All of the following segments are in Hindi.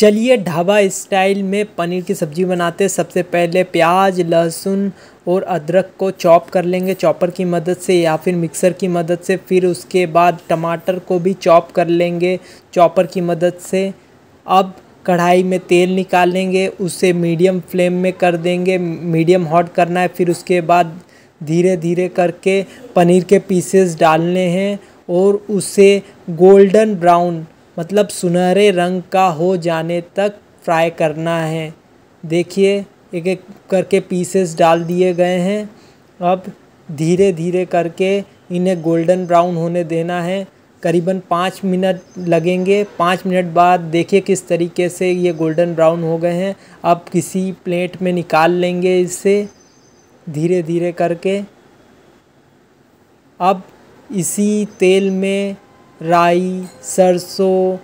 चलिए ढाबा स्टाइल में पनीर की सब्ज़ी बनाते हैं सबसे पहले प्याज लहसुन और अदरक को चॉप कर लेंगे चॉपर की मदद से या फिर मिक्सर की मदद से फिर उसके बाद टमाटर को भी चॉप कर लेंगे चॉपर की मदद से अब कढ़ाई में तेल निकालेंगे उसे मीडियम फ्लेम में कर देंगे मीडियम हॉट करना है फिर उसके बाद धीरे धीरे करके पनीर के पीसेस डालने हैं और उसे गोल्डन ब्राउन मतलब सुनहरे रंग का हो जाने तक फ्राई करना है देखिए एक एक करके पीसेस डाल दिए गए हैं अब धीरे धीरे करके इन्हें गोल्डन ब्राउन होने देना है करीबन पाँच मिनट लगेंगे पाँच मिनट बाद देखिए किस तरीके से ये गोल्डन ब्राउन हो गए हैं अब किसी प्लेट में निकाल लेंगे इसे धीरे धीरे करके अब इसी तेल में राई सरसों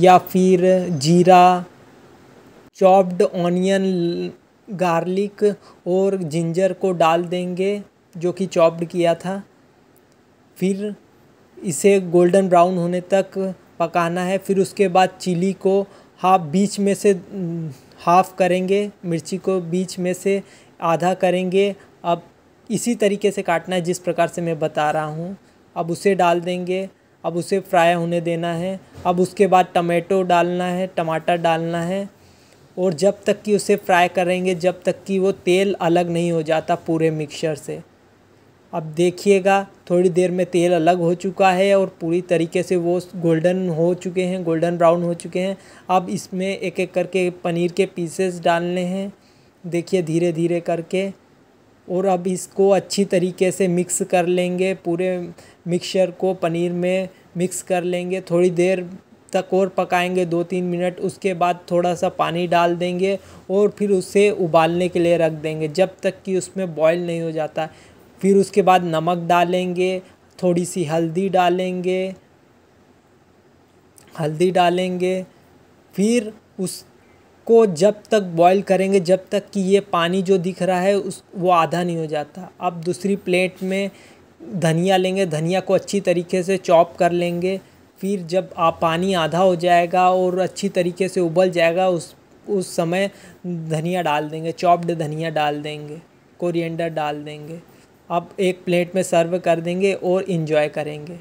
या फिर जीरा चॉप्ड ऑनियन गार्लिक और जिंजर को डाल देंगे जो कि चॉप्ड किया था फिर इसे गोल्डन ब्राउन होने तक पकाना है फिर उसके बाद चिली को हाफ बीच में से हाफ करेंगे मिर्ची को बीच में से आधा करेंगे अब इसी तरीके से काटना है जिस प्रकार से मैं बता रहा हूँ अब उसे डाल देंगे अब उसे फ्राई होने देना है अब उसके बाद टमाटो डालना है टमाटर डालना है और जब तक कि उसे फ्राई करेंगे जब तक कि वो तेल अलग नहीं हो जाता पूरे मिक्सचर से अब देखिएगा थोड़ी देर में तेल अलग हो चुका है और पूरी तरीके से वो गोल्डन हो चुके हैं गोल्डन ब्राउन हो चुके हैं अब इसमें एक एक करके पनीर के पीसेस डालने हैं देखिए धीरे धीरे करके और अब इसको अच्छी तरीके से मिक्स कर लेंगे पूरे मिक्सचर को पनीर में मिक्स कर लेंगे थोड़ी देर तक और पकाएंगे दो तीन मिनट उसके बाद थोड़ा सा पानी डाल देंगे और फिर उसे उबालने के लिए रख देंगे जब तक कि उसमें बॉईल नहीं हो जाता फिर उसके बाद नमक डालेंगे थोड़ी सी हल्दी डालेंगे हल्दी डालेंगे फिर उस को जब तक बॉईल करेंगे जब तक कि ये पानी जो दिख रहा है उस वो आधा नहीं हो जाता अब दूसरी प्लेट में धनिया लेंगे धनिया को अच्छी तरीके से चॉप कर लेंगे फिर जब आप पानी आधा हो जाएगा और अच्छी तरीके से उबल जाएगा उस उस समय धनिया डाल देंगे चॉप्ड धनिया डाल देंगे कोरिएंडर डाल देंगे अब एक प्लेट में सर्व कर देंगे और इन्जॉय करेंगे